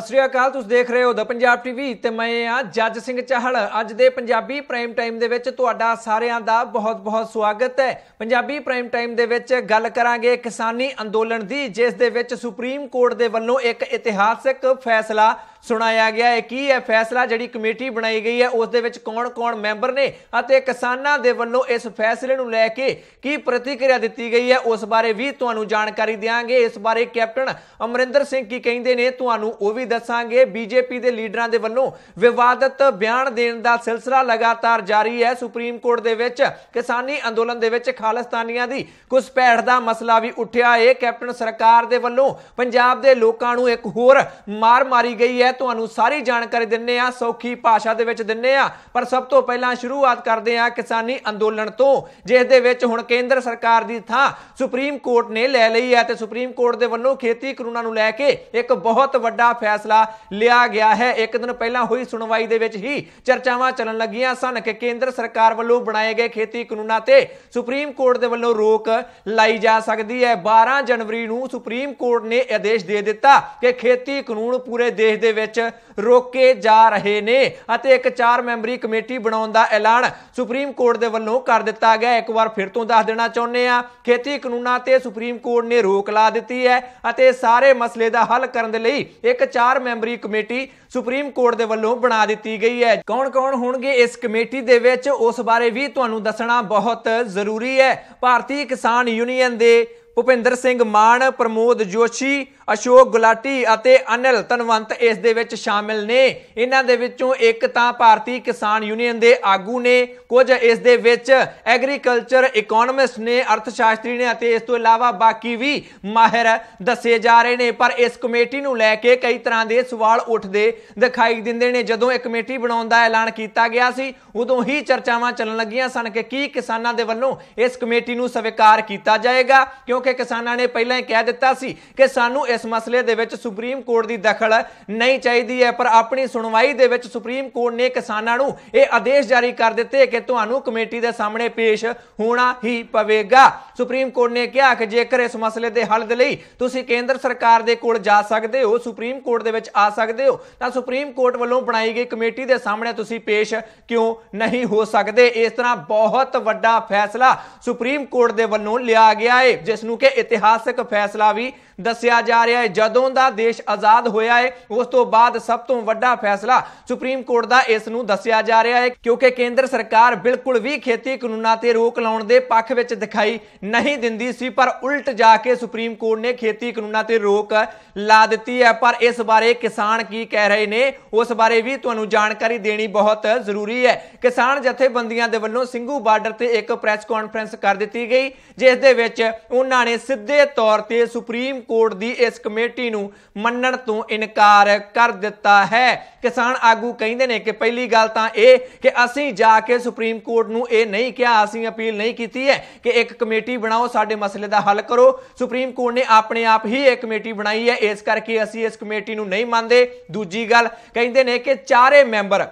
ਸਤਿ ਸ੍ਰੀ ਅਕਾਲ ਤੁਸੀਂ ਦੇਖ ਰਹੇ ਹੋ ਦ ਪੰਜਾਬ ਟੀਵੀ ਤੇ ਮੈਂ ਆ ਜੱਜ ਸਿੰਘ ਚਾਹਲ ਅੱਜ ਦੇ ਪੰਜਾਬੀ ਪ੍ਰਾਈਮ ਟਾਈਮ ਦੇ ਵਿੱਚ ਤੁਹਾਡਾ ਸਾਰਿਆਂ ਦਾ ਬਹੁਤ-ਬਹੁਤ ਸਵਾਗਤ ਹੈ ਪੰਜਾਬੀ ਪ੍ਰਾਈਮ ਟਾਈਮ ਦੇ ਵਿੱਚ ਗੱਲ ਕਰਾਂਗੇ ਕਿਸਾਨੀ ਅੰਦੋਲਨ ਦੀ ਜਿਸ ਦੇ ਵਿੱਚ ਸੁਪਰੀਮ ਕੋਰਟ ਦੇ ਵੱਲੋਂ ਇੱਕ ਇਤਿਹਾਸਿਕ ਫੈਸਲਾ ਸੁਣਾਇਆ ਗਿਆ ਹੈ ਕਿ ਇਹ ਫੈਸਲਾ ਜਿਹੜੀ ਕਮੇਟੀ ਬਣਾਈ ਗਈ ਹੈ ਉਸ ਦੇ ਵਿੱਚ ਕੌਣ-ਕੌਣ ਮੈਂਬਰ ਨੇ ਅਤੇ ਕਿਸਾਨਾਂ ਦੇ ਵੱਲੋਂ ਇਸ ਫੈਸਲੇ ਨੂੰ ਲੈ ਕੇ ਕੀ ਪ੍ਰਤੀਕਿਰਿਆ ਦਿੱਤੀ ਗਈ ਹੈ ਉਸ ਬਾਰੇ ਵੀ ਤੁਹਾਨੂੰ ਜਾਣਕਾਰੀ ਦੇਵਾਂਗੇ ਇਸ ਬਾਰੇ ਕੈਪਟਨ ਅਮਰਿੰਦਰ ਸਿੰਘ ਕੀ ਕਹਿੰਦੇ ਨੇ ਤੁਹਾਨੂੰ ਉਹ ਵੀ ਦੱਸਾਂਗੇ ਬੀਜੇਪੀ ਦੇ ਲੀਡਰਾਂ ਦੇ ਵੱਲੋਂ ਵਿਵਾਦਤ ਬਿਆਨ ਦੇਣ ਦਾ ਸਿਲਸਿਲਾ ਲਗਾਤਾਰ ਜਾਰੀ ਹੈ ਸੁਪਰੀਮ ਕੋਰਟ ਦੇ ਵਿੱਚ ਕਿਸਾਨੀ ਅੰਦੋਲਨ ਦੇ ਵਿੱਚ ਖਾਲਸਤਾਨੀਆਂ ਦੀ ਘੁਸਪੈਠ ਦਾ ਮਸਲਾ ਵੀ ਉੱਠਿਆ ਹੈ ਕੈਪਟਨ ਸਰਕਾਰ ਦੇ ਵੱਲੋਂ ਪੰਜਾਬ ਦੇ ਲੋਕਾਂ ਨੂੰ ਇੱਕ ਹੋਰ ਮਾਰ ਮਾਰੀ ਗਈ ਹੈ ਤੁਹਾਨੂੰ ਸਾਰੀ ਜਾਣਕਾਰੀ ਦਿੰਨੇ ਆ ਸੌਖੀ ਭਾਸ਼ਾ ਦੇ ਵਿੱਚ ਦਿੰਨੇ ਆ ਪਰ ਸਭ ਤੋਂ ਪਹਿਲਾਂ ਸ਼ੁਰੂਆਤ ਕਰਦੇ ਆ ਕਿਸਾਨੀ ਅੰਦੋਲਨ ਤੋਂ ਜਿਸ ਦੇ ਵਿੱਚ ਹੁਣ ਕੇਂਦਰ ਸਰਕਾਰ ਦੀ ਥਾਂ ਸੁਪਰੀਮ ਕੋਰਟ ਨੇ ਲੈ ਲਈ ਹੈ ਤੇ ਸੁਪਰੀਮ ਕੋਰਟ ਦੇ ਵੱਲੋਂ ਖੇਤੀ ਕਾਨੂੰਨਾਂ ਨੂੰ ਲੈ ਕੇ ਇੱਕ ਬਹੁਤ ਵੱਡਾ ਫੈਸਲਾ ਲਿਆ ਗਿਆ ਹੈ ਇੱਕ ਦਿਨ ਪਹਿਲਾਂ ਹੋਈ ਸੁਣਵਾਈ ਦੇ ਵਿੱਚ ਹੀ ਚਰਚਾਵਾਂ ਚੱਲਣ ਲੱਗੀਆਂ ਸਨ ਕਿ ਕੇਂਦਰ ਸਰਕਾਰ ਵੱਲੋਂ ਬਣਾਏ ਗਏ ਖੇਤੀ ਕਾਨੂੰਨਾਂ ਤੇ ਸੁਪਰੀਮ ਕੋਰਟ ਦੇ ਵੱਲੋਂ ਰੋਕ ਲਾਈ ਜਾ ਸਕਦੀ ਹੈ 12 ਜਨਵਰੀ ਨੂੰ ਸੁਪਰੀਮ ਕੋਰਟ ਨੇ ਆਦੇਸ਼ ਦੇ ਦਿੱਤਾ ਕਿ ਖੇਤੀ ਕਾਨੂੰਨ ਪੂਰੇ ਦੇਸ਼ ਦੇ ਵਿੱਚ ਰੋਕੇ ਜਾ ਰਹੇ ਨੇ ਅਤੇ ਇੱਕ ਚਾਰ ਮੈਂਬਰੀ ਕਮੇਟੀ ਬਣਾਉਣ ਦਾ ਐਲਾਨ ਸੁਪਰੀਮ ਕੋਰਟ ਦੇ ਵੱਲੋਂ ਕਰ ਦਿੱਤਾ ਗਿਆ ਇੱਕ ਵਾਰ ਫਿਰ ਤੋਂ ਦੱਸ ਦੇਣਾ ਚਾਹੁੰਦੇ ਆ ਖੇਤੀ ਕਾਨੂੰਨਾਂ ਤੇ ਸੁਪਰੀਮ ਕੋਰਟ ਨੇ ਰੋਕ ਲਾ ਦਿੱਤੀ ਹੈ ਅਤੇ ਸਾਰੇ ਮਸਲੇ ਦਾ ਹੱਲ ਕਰਨ ਦੇ ਲਈ ਇੱਕ ਚਾਰ ਮੈਂਬਰੀ ਕਮੇਟੀ ਸੁਪਰੀਮ ਕੋਰਟ ਦੇ ਵੱਲੋਂ ਬਣਾ ਦਿੱਤੀ ਗਈ ਹੈ ਕੌਣ-ਕੌਣ ਹੋਣਗੇ ਇਸ ਕਮੇਟੀ ਦੇ ਵਿੱਚ ਉਸ ਬਾਰੇ ਵੀ ਤੁਹਾਨੂੰ ਦੱਸਣਾ ਬਹੁਤ ਜ਼ਰੂਰੀ ਹੈ ਭਾਰਤੀ ਕਿਸਾਨ ਯੂਨੀਅਨ ਦੇ ਭੁਪਿੰਦਰ ਸਿੰਘ ਮਾਨ ਪ੍ਰਮੋਦ ਜੋਸ਼ੀ ਅਸ਼ੋਕ ਗੁਲਾਟੀ ਅਤੇ ਅਨਿਲ ਤਨਵੰਤ ਇਸ ਦੇ ਵਿੱਚ ਸ਼ਾਮਿਲ ਨੇ ਇਹਨਾਂ ਦੇ ਵਿੱਚੋਂ ਇੱਕ ਤਾਂ ਭਾਰਤੀ ਕਿਸਾਨ ਯੂਨੀਅਨ ਦੇ ਆਗੂ ਨੇ ਕੁਝ ਇਸ ਦੇ ਵਿੱਚ ਐਗਰੀਕਲਚਰ ਇਕਨੋਮਿਸਟ ਨੇ ਅਰਥਸ਼ਾਸਤਰੀ ਨੇ ਅਤੇ ਇਸ ਤੋਂ ਇਲਾਵਾ ਬਾਕੀ ਵੀ ਮਾਹਿਰ ਦੱਸੇ ਜਾ ਰਹੇ ਨੇ ਪਰ ਇਸ ਕਮੇਟੀ ਨੂੰ ਲੈ ਕੇ ਕਈ ਤਰ੍ਹਾਂ ਦੇ ਸਵਾਲ ਉੱਠਦੇ ਦਿਖਾਈ ਦਿੰਦੇ ਨੇ ਜਦੋਂ ਇਹ ਕਮੇਟੀ ਬਣਾਉਣ ਦਾ ਐਲਾਨ ਕੀਤਾ ਗਿਆ ਸੀ ਉਦੋਂ ਹੀ ਚਰਚਾਵਾਂ ਚੱਲਣ ਲੱਗੀਆਂ ਸਨ ਕਿ ਕੀ ਕਿਸਾਨਾਂ ਦੇ ਵੱਲੋਂ ਇਸ ਕਮੇਟੀ ਨੂੰ ਸਵੀਕਾਰ ਕੀਤਾ ਜਾਏਗਾ ਕਿਉਂਕਿ ਕਿਉਂਕਿ ਕਿਸਾਨਾਂ ਨੇ ਪਹਿਲਾਂ ਹੀ ਕਹਿ ਦਿੱਤਾ ਸੀ ਕਿ ਸਾਨੂੰ ਇਸ ਮਸਲੇ ਦੇ ਵਿੱਚ ਸੁਪਰੀਮ ਕੋਰਟ ਦੀ ਦਖਲ ਨਹੀਂ ਚਾਹੀਦੀ ਹੈ ਪਰ ਆਪਣੀ ਸੁਣਵਾਈ ਦੇ ਵਿੱਚ ਸੁਪਰੀਮ ਕੋਰਟ ਨੇ ਕਿਸਾਨਾਂ ਨੂੰ ਇਹ ਆਦੇਸ਼ ਜਾਰੀ ਕਰ ਦਿੱਤੇ ਕਿ ਤੁਹਾਨੂੰ ਕਮੇਟੀ ਦੇ ਸਾਹਮਣੇ ਪੇਸ਼ ਹੋਣਾ ਹੀ ਪਵੇਗਾ ਸੁਪਰੀਮ ਕੋਰਟ ਨੇ ਕਿਹਾ ਕਿ ਜੇਕਰ ਇਸ ਮਸਲੇ ਦੇ ਹੱਲ ਦੇ ਲਈ ਤੁਸੀਂ ਕੇਂਦਰ ਸਰਕਾਰ ਦੇ ਕੋਲ ਜਾ ਸਕਦੇ ਹੋ ਸੁਪਰੀਮ ਕੋਰਟ ਦੇ ਵਿੱਚ ਆ ਸਕਦੇ ਹੋ ਤਾਂ ਸੁਪਰੀਮ ਕੋਰਟ ਵੱਲੋਂ ਬਣਾਈ ਗਈ ਕਮੇਟੀ ਦੇ ਸਾਹਮਣੇ ਤੁਸੀਂ ਪੇਸ਼ ਕਿਉਂ ਨਹੀਂ ਹੋ ਸਕਦੇ ਇਸ ਤਰ੍ਹਾਂ ਬਹੁਤ ਵੱਡਾ ਫੈਸਲਾ ਸੁਪਰੀਮ ਕੋਰਟ ਦੇ ਵੱਲੋਂ ਲਿਆ ਗਿਆ ਹੈ ਜਿਸ ਨੂੰ ਕਿਉਂਕਿ ਇਤਿਹਾਸਕ ਫੈਸਲਾ ਵੀ ਦੱਸਿਆ ਜਾ ਰਿਹਾ ਹੈ ਜਦੋਂ ਦਾ ਦੇਸ਼ ਆਜ਼ਾਦ ਹੋਇਆ ਹੈ ਉਸ ਤੋਂ ਬਾਅਦ ਸਭ ਤੋਂ ਵੱਡਾ ਫੈਸਲਾ ਸੁਪਰੀਮ ਕੋਰਟ ਦਾ ਇਸ ਨੂੰ ਦੱਸਿਆ ਜਾ ਰਿਹਾ ਹੈ ਕਿਉਂਕਿ ਕੇਂਦਰ ਸਰਕਾਰ ਬਿਲਕੁਲ ਵੀ ਖੇਤੀ ਕਾਨੂੰਨਾਂ ਤੇ ਰੋਕ ਲਾਉਣ ਦੇ ਪੱਖ ਵਿੱਚ ਦਿਖਾਈ ਨਹੀਂ ਦਿੰਦੀ ਸੀ ਪਰ ਉਲਟ ਜਾ ਕੇ ਸੁਪਰੀਮ ਕੋਰਟ ਨੇ ਖੇਤੀ ਕਾਨੂੰਨਾਂ ਤੇ ਰੋਕ ਲਾ ਦਿੱਤੀ ਹੈ ਪਰ ਇਸ ਬਾਰੇ ਕਿਸਾਨ ਕੀ ਕਹਿ ਰਹੇ ਨੇ ਉਸ ਬਾਰੇ ਵੀ ਤੁਹਾਨੂੰ ਜਾਣਕਾਰੀ ਦੇਣੀ ਬਹੁਤ ਜ਼ਰੂਰੀ ਹੈ ਕਿਸਾਨ ਜਥੇਬੰਦੀਆਂ ਦੇ ਵੱਲੋਂ ਸਿੰਘੂ ਬਾਰਡਰ ਤੇ ਇੱਕ ਪ੍ਰੈਸ ਕਾਨਫਰੰਸ ਕਰ ਦਿੱਤੀ ਗਈ ਜਿਸ ਦੇ ਵਿੱਚ ਉਹਨਾਂ ਨੇ ਸਿੱਧੇ ਤੌਰ ਤੇ ਸੁਪਰੀਮ ਕੋਰਟ ਦੀ ਇਸ ਕਮੇਟੀ ਨੂੰ ਮੰਨਣ ਤੋਂ ਇਨਕਾਰ ਕਰ ਦਿੱਤਾ ਹੈ ਕਿਸਾਨ ਆਗੂ ਕਹਿੰਦੇ ਨੇ ਕਿ ਪਹਿਲੀ ਗੱਲ ਤਾਂ ਇਹ ਕਿ ਅਸੀਂ ਜਾ ਕੇ ਸੁਪਰੀਮ ਕੋਰਟ ਨੂੰ ਇਹ ਨਹੀਂ ਕਿਹਾ ਅਸੀਂ ਅਪੀਲ ਨਹੀਂ ਕੀਤੀ ਹੈ ਕਿ ਇੱਕ ਕਮੇਟੀ ਬਣਾਓ ਸਾਡੇ ਮਸਲੇ ਦਾ ਹੱਲ ਕਰੋ ਸੁਪਰੀਮ ਕੋਰਟ ਨੇ ਆਪਣੇ ਆਪ ਹੀ ਇਹ ਕਮੇਟੀ ਬਣਾਈ ਹੈ ਇਸ ਕਰਕੇ ਅਸੀਂ ਇਸ ਕਮੇਟੀ ਨੂੰ ਨਹੀਂ ਮੰਨਦੇ ਦੂਜੀ ਗੱਲ ਕਹਿੰਦੇ ਨੇ ਕਿ ਚਾਰੇ ਮੈਂਬਰ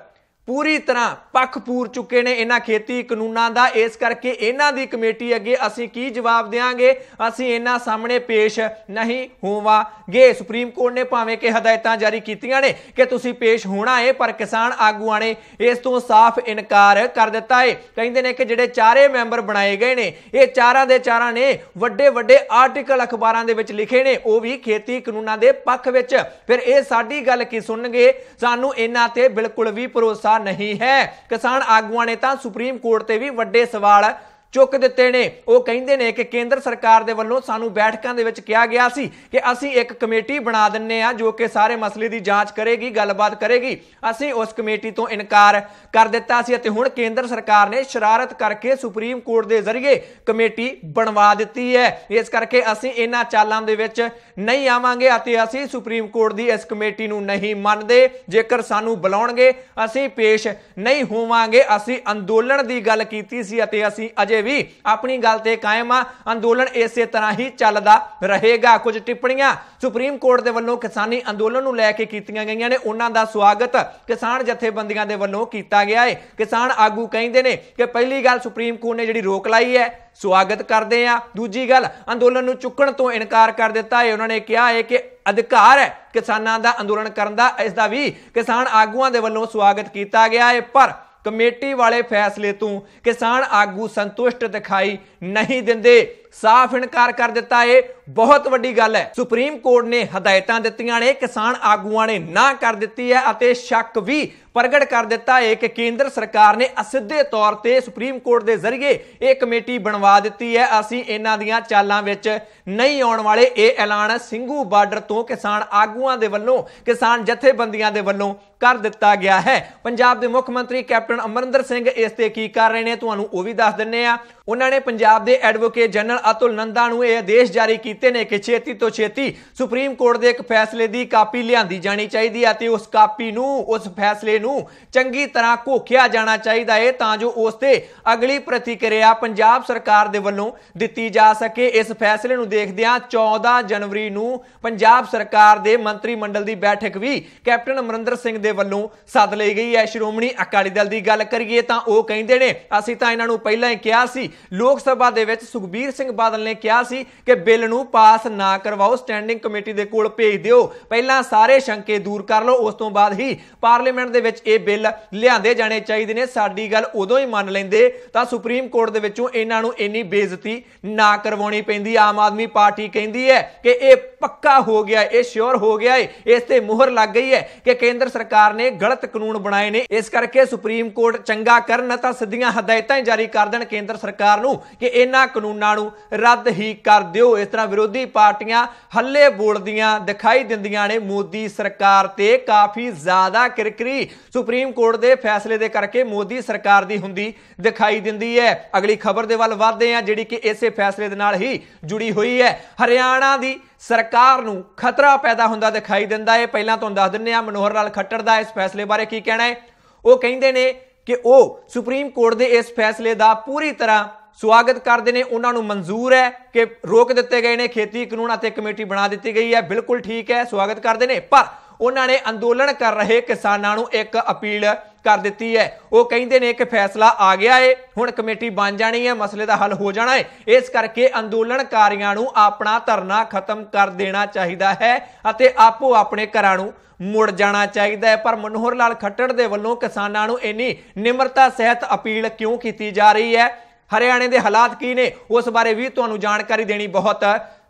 ਪੂਰੀ ਤਰ੍ਹਾਂ ਪੱਖ ਪੂਰ ਚੁੱਕੇ ਨੇ ਇਹਨਾਂ ਖੇਤੀ ਕਾਨੂੰਨਾਂ ਦਾ ਇਸ ਕਰਕੇ ਇਹਨਾਂ ਦੀ ਕਮੇਟੀ ਅੱਗੇ ਅਸੀਂ ਕੀ ਜਵਾਬ ਦੇਵਾਂਗੇ ਅਸੀਂ ਇਹਨਾਂ ਸਾਹਮਣੇ ਪੇਸ਼ ਨਹੀਂ ਹੋਵਾਂਗੇ ਸੁਪਰੀਮ ਕੋਰਟ ਨੇ ਭਾਵੇਂ ਕਿ ਹਦਾਇਤਾਂ ਜਾਰੀ ਕੀਤੀਆਂ ਨੇ ਕਿ ਤੁਸੀਂ ਪੇਸ਼ ਹੋਣਾ ਹੈ ਪਰ ਕਿਸਾਨ ਆਗੂਆਂ ਨੇ ਇਸ ਤੋਂ ਸਾਫ਼ ਇਨਕਾਰ ਕਰ ਦਿੱਤਾ ਹੈ ਕਹਿੰਦੇ ਨੇ ਕਿ ਜਿਹੜੇ ਚਾਰੇ ਮੈਂਬਰ ਬਣਾਏ ਗਏ ਨੇ ਇਹ ਚਾਰਾਂ ਦੇ ਚਾਰਾਂ ਨੇ ਵੱਡੇ ਵੱਡੇ ਆਰਟੀਕਲ ਅਖਬਾਰਾਂ ਦੇ ਵਿੱਚ ਲਿਖੇ ਨੇ ਉਹ ਵੀ ਖੇਤੀ ਕਾਨੂੰਨਾਂ ਦੇ ਪੱਖ ਵਿੱਚ ਫਿਰ ਇਹ ਸਾਡੀ ਗੱਲ ਕੀ ਸੁਣਨਗੇ ਸਾਨੂੰ ਇਹਨਾਂ ਤੇ ਬਿਲਕੁਲ ਵੀ ਭਰੋਸਾ ਨਹੀਂ ਹੈ ਕਿਸਾਨ ਆਗੂਆਂ ਨੇ ਤਾਂ ਸੁਪਰੀਮ ਕੋਰਟ ਤੇ ਵੀ ਵੱਡੇ ਸਵਾਲ ਚੁੱਕ ਦਿੱਤੇ ਨੇ ਉਹ ਕਹਿੰਦੇ ਨੇ ਕਿ ਕੇਂਦਰ ਸਰਕਾਰ ਦੇ ਵੱਲੋਂ ਸਾਨੂੰ ਬੈਠਕਾਂ ਦੇ ਵਿੱਚ ਕਿਹਾ ਗਿਆ ਸੀ ਕਿ ਅਸੀਂ ਇੱਕ ਕਮੇਟੀ ਬਣਾ ਦਿੰਨੇ ਆ ਜੋ ਕਿ ਸਾਰੇ ਮਸਲੇ ਦੀ ਜਾਂਚ ਕਰੇਗੀ ਗੱਲਬਾਤ ਕਰੇਗੀ ਅਸੀਂ ਉਸ ਕਮੇਟੀ ਤੋਂ ਇਨਕਾਰ ਕਰ ਦਿੱਤਾ ਸੀ ਅਤੇ ਹੁਣ ਕੇਂਦਰ ਸਰਕਾਰ ਨੇ ਸ਼ਰਾਰਤ ਕਰਕੇ ਸੁਪਰੀਮ ਕੋਰਟ ਦੇ ਜ਼ਰੀਏ ਕਮੇਟੀ ਬਣਵਾ ਦਿੱਤੀ ਹੈ ਇਸ ਕਰਕੇ ਅਸੀਂ ਇਹਨਾਂ ਚਾਲਾਂ ਦੇ ਵਿੱਚ ਨਹੀਂ ਆਵਾਂਗੇ ਅਤੇ ਅਸੀਂ ਸੁਪਰੀਮ ਕੋਰਟ ਦੀ ਇਸ ਕਮੇਟੀ ਨੂੰ ਨਹੀਂ ਮੰਨਦੇ ਜੇਕਰ ਸਾਨੂੰ ਬੁਲਾਉਣਗੇ ਅਸੀਂ ਪੇਸ਼ ਨਹੀਂ ਹੋਵਾਂਗੇ ਅਸੀਂ ਅੰਦੋਲਨ ਦੀ ਗੱਲ ਕੀਤੀ ਸੀ ਅਤੇ ਅਸੀਂ ਅਜੇ ਵੀ ਆਪਣੀ ਗੱਲ ਤੇ ਕਾਇਮ ਆ ਅੰਦੋਲਨ ਇਸੇ ਤਰ੍ਹਾਂ ਹੀ ਚੱਲਦਾ ਰਹੇਗਾ ਕੁਝ ਟਿੱਪਣੀਆਂ ਸੁਪਰੀਮ ਕੋਰਟ ਦੇ ਵੱਲੋਂ ਕਿਸਾਨੀ ਅੰਦੋਲਨ ਨੂੰ ਲੈ ਕੇ ਕੀਤੀਆਂ ਗਈਆਂ ਨੇ ਉਹਨਾਂ ਦਾ ਸਵਾਗਤ ਕਿਸਾਨ ਜਥੇਬੰਦੀਆਂ ਦੇ ਵੱਲੋਂ ਕੀਤਾ ਗਿਆ ਹੈ ਕਿਸਾਨ ਆਗੂ ਕਹਿੰਦੇ ਨੇ ਕਿ ਪਹਿਲੀ ਗੱਲ ਸੁਪਰੀਮ ਕੋਰਟ ਨੇ ਜਿਹੜੀ ਰੋਕ ਲਾਈ ਹੈ ਸਵਾਗਤ ਕਰਦੇ ਆ ਦੂਜੀ ਗੱਲ ਅੰਦੋਲਨ ਨੂੰ ਚੁੱਕਣ ਤੋਂ ਇਨਕਾਰ ਕਰ ਦਿੱਤਾ ਹੈ ਉਹਨਾਂ ਨੇ ਕਿਹਾ ਹੈ ਕਿ ਅਧਿਕਾਰ ਹੈ ਕਿਸਾਨਾਂ ਦਾ ਅੰਦੋਲਨ ਕਰਨ ਦਾ ਇਸ ਦਾ ਵੀ ਕਿਸਾਨ ਆਗੂਆਂ ਦੇ ਵੱਲੋਂ ਸਵਾਗਤ ਕੀਤਾ ਗਿਆ ਹੈ ਪਰ ਕਮੇਟੀ ਵਾਲੇ ਫੈਸਲੇ ਤੋਂ ਕਿਸਾਨ ਆਗੂ ਸੰਤੁਸ਼ਟ ਦਿਖਾਈ ਨਹੀਂ ਦਿੰਦੇ ਸਾਫ਼ ਇਨਕਾਰ ਕਰ ਦਿੱਤਾ ਏ ਬਹੁਤ ਵੱਡੀ ਗੱਲ ਹੈ ਸੁਪਰੀਮ ਕੋਰਟ ਨੇ ਹਦਾਇਤਾਂ ਦਿੱਤੀਆਂ ਨੇ ਕਿਸਾਨ ਆਗੂਆਂ ਨੇ ਨਾ ਕਰ ਦਿੱਤੀ ਹੈ ਅਤੇ ਸ਼ੱਕ ਵੀ ਪ੍ਰਗਟ ਕਰ ਦਿੱਤਾ ਹੈ ਕਿ ਕੇਂਦਰ ਸਰਕਾਰ ਨੇ ਅਸਿੱਧੇ ਤੌਰ ਤੇ ਸੁਪਰੀਮ ਕੋਰਟ ਦੇ ਜ਼ਰੀਏ ਇਹ ਕਮੇਟੀ ਬਣਵਾ ਦਿੱਤੀ ਹੈ ਅਸੀਂ ਇਹਨਾਂ ਦੀਆਂ ਚਾਲਾਂ ਵਿੱਚ ਨਹੀਂ ਆਉਣ ਵਾਲੇ ਇਹ ਐਲਾਨ ਸਿੰਘੂ ਬਾਰਡਰ ਤੋਂ ਕਿਸਾਨ ਆਗੂਆਂ ਦੇ ਵੱਲੋਂ ਕਿਸਾਨ ਜਥੇਬੰਦੀਆਂ ਦੇ ਵੱਲੋਂ ਕਰ ਦਿੱਤਾ ਗਿਆ ਹੈ ਪੰਜਾਬ ਦੇ ਮੁੱਖ ਮੰਤਰੀ ਕੈਪਟਨ ਅਮਰਿੰਦਰ ਸਿੰਘ ਇਸ ਤੇ ਕੀ ਕਰ ਰਹੇ ਨੇ ਤੁਹਾਨੂੰ ਉਹ ਵੀ ਦੱਸ ਦਿੰਨੇ ਆ ਉਹਨਾਂ ਨੇ ਪੰਜਾਬ ਦੇ ਐਡਵੋਕੇਟ ਜਨਰਲ ਅਤੁਲ ਨੰਦਾ ਨੂੰ ਇਹ ਆਦੇਸ਼ ਜਾਰੀ ਕੀਤੇ ਨੇ ਕਿ ਛੇਤੀ ਤੋਂ ਛੇਤੀ ਸੁਪਰੀਮ ਕੋਰਟ ਦੇ ਇੱਕ ਫੈਸਲੇ ਦੀ ਕਾਪੀ ਲਿਆਂਦੀ ਜਾਣੀ ਚਾਹੀਦੀ ਹੈ ਤੇ ਉਸ ਕਾਪੀ ਨੂੰ ਉਸ ਫੈਸਲੇ ਨੂੰ ਚੰਗੀ ਤਰ੍ਹਾਂ ਘੋਖਿਆ ਜਾਣਾ ਚਾਹੀਦਾ ਹੈ ਤਾਂ ਜੋ ਉਸ ਤੇ ਅਗਲੀ ਪ੍ਰਤੀਕਿਰਿਆ ਪੰਜਾਬ ਸਰਕਾਰ ਦੇ ਵੱਲੋਂ ਦਿੱਤੀ ਜਾ ਸਕੇ ਇਸ ਫੈਸਲੇ ਨੂੰ ਦੇਖਦਿਆਂ 14 ਜਨਵਰੀ ਨੂੰ ਪੰਜਾਬ ਸਰਕਾਰ ਦੇ ਮੰਤਰੀ ਮੰਡਲ ਦੀ ਬੈਠਕ ਵੀ ਕੈਪਟਨ ਅਮਰਿੰਦਰ ਸਿੰਘ ਦੇ ਵੱਲੋਂ ਸੱਦ ਲਈ ਗਈ ਹੈ ਸ਼੍ਰੋਮਣੀ ਅਕਾਲੀ ਦਲ ਦੀ ਗੱਲ ਕਰੀਏ ਤਾਂ ਉਹ ਕਹਿੰਦੇ ਨੇ ਅਸੀਂ ਤਾਂ ਇਹਨਾਂ ਨੂੰ ਪਹਿਲਾਂ ਹੀ ਕਿਹਾ ਸੀ ਲੋਕ ਸਭਾ ਦੇ ਵਿੱਚ ਸੁਖਬੀਰ ਸਿੰਘ ਬਾਦਲ ਨੇ ਕਿਹਾ ਸੀ ਕਿ ਬਿੱਲ ਨੂੰ ਪਾਸ ਨਾ ਕਰਵਾਓ ਸਟੈਂਡਿੰਗ ਕਮੇਟੀ ਦੇ ਕੋਲ ਭੇਜ ਦਿਓ ਪਹਿਲਾਂ ਸਾਰੇ ਸ਼ੰਕੇ ਦੂਰ ਕਰ ਲਓ ਉਸ ਤੋਂ ਬਾਅਦ ਹੀ ਪਾਰਲੀਮੈਂਟ ਦੇ ਵਿੱਚ ਇਹ ਬਿੱਲ ਲਿਆਂਦੇ ਜਾਣੇ ਚਾਹੀਦੇ ਨੇ ਸਾਡੀ ਗੱਲ ਉਦੋਂ ਹੀ ਮੰਨ ਲੈਂਦੇ ਤਾਂ ਸੁਪਰੀਮ ਕੋਰਟ ਦੇ ਵਿੱਚੋਂ ਇਹਨਾਂ ਨੂੰ ਇੰਨੀ ਬੇਇੱਜ਼ਤੀ ਨਾ ਕਰਵਾਉਣੀ ਪੈਂਦੀ ਆਮ ਆਦਮੀ ਪਾਰਟੀ ਕਹਿੰਦੀ ਹੈ ਕਿ ਇਹ ਪੱਕਾ ਹੋ ਗਿਆ ਇਹ ਸ਼ੋਰ ਹੋ ਗਿਆ ਹੈ ਇਸ ਤੇ ਮੋਹਰ ਲੱਗ ਗਈ ਹੈ ਕਿ ਕੇਂਦਰ ਸਰਕਾਰ ਨੇ ਗਲਤ ਕਾਨੂੰਨ ਬਣਾਏ ਨੇ ਇਸ ਕਰਕੇ ਸੁਪਰੀਮ ਕੋਰਟ ਚੰਗਾ ਕਰਨ ਤਾਂ ਸਿੱਧੀਆਂ ਹਦਾਇਤਾਂ ਜਾਰੀ ਕਰ ਦੇਣ ਕੇਂਦਰ ਸਰਕਾਰ ਨੂੰ ਕਿ ਇਹਨਾਂ ਕਾਨੂੰਨਾਂ ਨੂੰ ਰੱਦ ਹੀ ਕਰ ਦਿਓ ਇਸ ਤਰ੍ਹਾਂ ਵਿਰੋਧੀ ਪਾਰਟੀਆਂ ਹੱਲੇ ਬੋਲਦੀਆਂ ਦਿਖਾਈ ਦਿੰਦੀਆਂ ਨੇ ਮੋਦੀ ਸਰਕਾਰ ਤੇ ਕਾਫੀ ਜ਼ਿਆਦਾ ਕਿਰਕਰੀ ਸੁਪਰੀਮ ਕੋਰਟ ਦੇ ਫੈਸਲੇ ਦੇ ਕਰਕੇ ਮੋਦੀ ਸਰਕਾਰ ਦੀ ਹੁੰਦੀ ਦਿਖਾਈ ਦਿੰਦੀ ਹੈ ਅਗਲੀ ਖਬਰ ਦੇ ਵੱਲ ਵਧਦੇ ਆ ਜਿਹੜੀ ਕਿ ਇਸੇ ਫੈਸਲੇ ਦੇ ਨਾਲ ਹੀ ਜੁੜੀ ਹੋਈ ਹੈ ਹਰਿਆਣਾ ਦੀ ਸਰਕਾਰ ਨੂੰ ਖਤਰਾ ਪੈਦਾ ਹੁੰਦਾ ਦਿਖਾਈ ਦਿੰਦਾ ਹੈ ਪਹਿਲਾਂ ਤੁਹਾਨੂੰ ਦੱਸ ਦਿੰਨੇ ਆ ਮਨੋਹਰ ਲਾਲ ਖੱਟਰ ਦਾ ਇਸ ਫੈਸਲੇ ਬਾਰੇ ਕੀ ਕਹਿਣਾ ਹੈ ਉਹ ਕਹਿੰਦੇ ਨੇ ਕਿ ਉਹ ਸੁਪਰੀਮ ਕੋਰਟ ਦੇ ਇਸ ਫੈਸਲੇ ਦਾ ਪੂਰੀ ਤਰ੍ਹਾਂ ਸਵਾਗਤ ਕਰਦੇ ਨੇ ਉਹਨਾਂ ਨੂੰ ਮਨਜ਼ੂਰ ਹੈ ਕਿ ਰੋਕ ਦਿੱਤੇ ਗਏ ਨੇ ਖੇਤੀ ਕਾਨੂੰਨ ਅਤੇ ਕਮੇਟੀ ਬਣਾ ਦਿੱਤੀ ਗਈ ਹੈ ਬਿਲਕੁਲ ਠੀਕ ਹੈ ਸਵਾਗਤ ਕਰਦੇ ਨੇ ਪਰ ਉਹਨਾਂ ਨੇ ਅੰਦੋਲਨ ਕਰ ਰਹੇ ਕਿਸਾਨਾਂ ਨੂੰ ਇੱਕ ਅਪੀਲ ਕਰ ਦਿੱਤੀ ਹੈ ਉਹ ਕਹਿੰਦੇ ਨੇ ਕਿ ਫੈਸਲਾ ਆ ਗਿਆ ਏ ਹੁਣ ਕਮੇਟੀ ਬਣ ਜਾਣੀ ਹੈ ਮਸਲੇ ਦਾ ਹੱਲ ਹੋ ਜਾਣਾ ਹੈ ਇਸ ਕਰਕੇ ਅੰਦੋਲਨਕਾਰੀਆਂ ਨੂੰ ਆਪਣਾ ਧਰਨਾ ਖਤਮ ਕਰ ਦੇਣਾ ਚਾਹੀਦਾ ਹੈ ਅਤੇ ਆਪੋ ਆਪਣੇ ਘਰਾਂ ਨੂੰ ਮੁੜ ਜਾਣਾ ਚਾਹੀਦਾ ਹੈ ਪਰ ਮਨੋਹਰ ਲਾਲ ਖੱਟੜ ਦੇ ਵੱਲੋਂ ਕਿਸਾਨਾਂ ਨੂੰ ਇੰਨੀ ਨਿਮਰਤਾ ਸਹਿਤ ਅਪੀਲ ਕਿਉਂ ਕੀਤੀ ਜਾ ਰਹੀ ਹੈ ਹਰਿਆਣੇ ਦੇ ਹਾਲਾਤ ਕੀ ਨੇ ਉਸ ਬਾਰੇ ਵੀ ਤੁਹਾਨੂੰ ਜਾਣਕਾਰੀ ਦੇਣੀ ਬਹੁਤ